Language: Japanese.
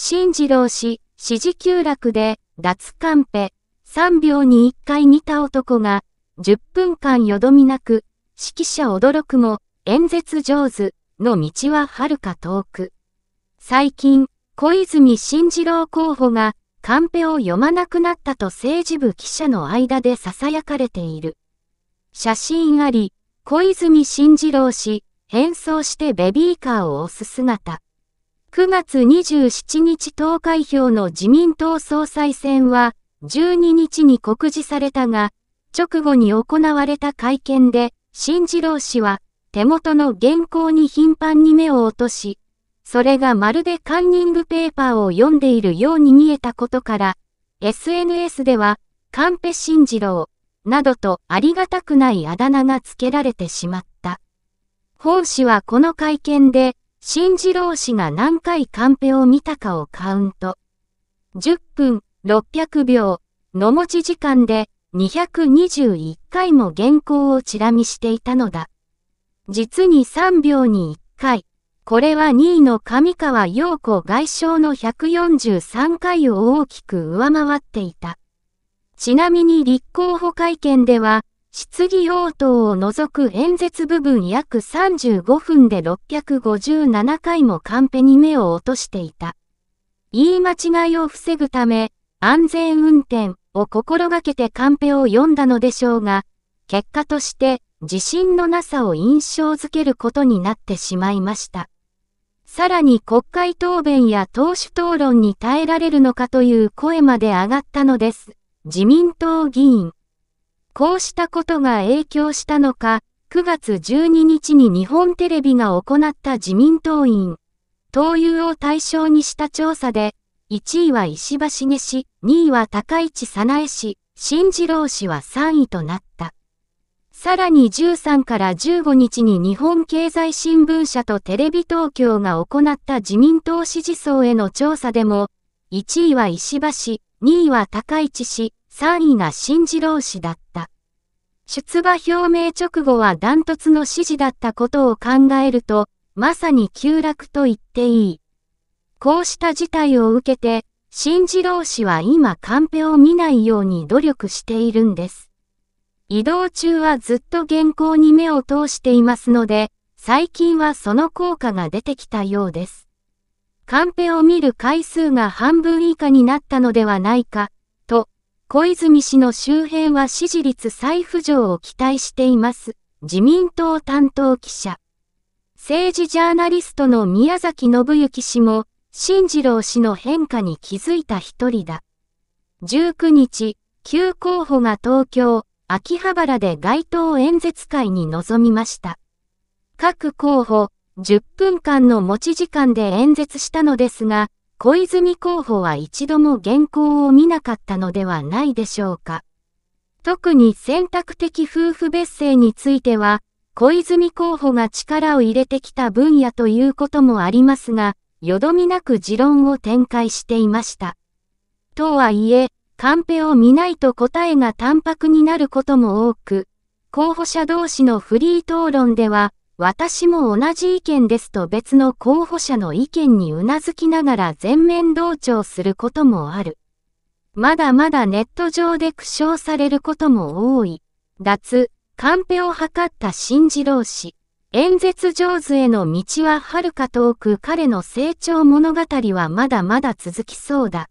新次郎氏、支持急落で、脱カンペ、3秒に1回見た男が、10分間よどみなく、指揮者驚くも、演説上手の道は遥か遠く。最近、小泉進次郎候補が、カンペを読まなくなったと政治部記者の間で囁かれている。写真あり、小泉進次郎氏、変装してベビーカーを押す姿。9月27日投開票の自民党総裁選は、12日に告示されたが、直後に行われた会見で、新次郎氏は、手元の原稿に頻繁に目を落とし、それがまるでカンニングペーパーを読んでいるように見えたことから、SNS では、カンペ新次郎、などとありがたくないあだ名が付けられてしまった。本氏はこの会見で、新次郎氏が何回カンペを見たかをカウント。10分、600秒、の持ち時間で221回も原稿をチラ見していたのだ。実に3秒に1回。これは2位の上川陽子外相の143回を大きく上回っていた。ちなみに立候補会見では、質疑応答を除く演説部分約35分で657回もカンペに目を落としていた。言い間違いを防ぐため、安全運転を心がけてカンペを読んだのでしょうが、結果として自信のなさを印象づけることになってしまいました。さらに国会答弁や党首討論に耐えられるのかという声まで上がったのです。自民党議員。こうしたことが影響したのか、9月12日に日本テレビが行った自民党員、党友を対象にした調査で、1位は石破茂氏、2位は高市早苗氏、新次郎氏は3位となった。さらに13から15日に日本経済新聞社とテレビ東京が行った自民党支持層への調査でも、1位は石破氏、2位は高市氏、3位が新次郎氏だった。出馬表明直後はダントツの支持だったことを考えると、まさに急落と言っていい。こうした事態を受けて、新次郎氏は今カンペを見ないように努力しているんです。移動中はずっと原稿に目を通していますので、最近はその効果が出てきたようです。カンペを見る回数が半分以下になったのではないか小泉氏の周辺は支持率再浮上を期待しています。自民党担当記者。政治ジャーナリストの宮崎信之氏も、新次郎氏の変化に気づいた一人だ。19日、旧候補が東京、秋葉原で街頭演説会に臨みました。各候補、10分間の持ち時間で演説したのですが、小泉候補は一度も原稿を見なかったのではないでしょうか。特に選択的夫婦別姓については、小泉候補が力を入れてきた分野ということもありますが、よどみなく持論を展開していました。とはいえ、カンペを見ないと答えが淡白になることも多く、候補者同士のフリー討論では、私も同じ意見ですと別の候補者の意見にうなずきながら全面同調することもある。まだまだネット上で苦笑されることも多い。脱、カンペを図った新次郎氏。演説上手への道ははるか遠く彼の成長物語はまだまだ続きそうだ。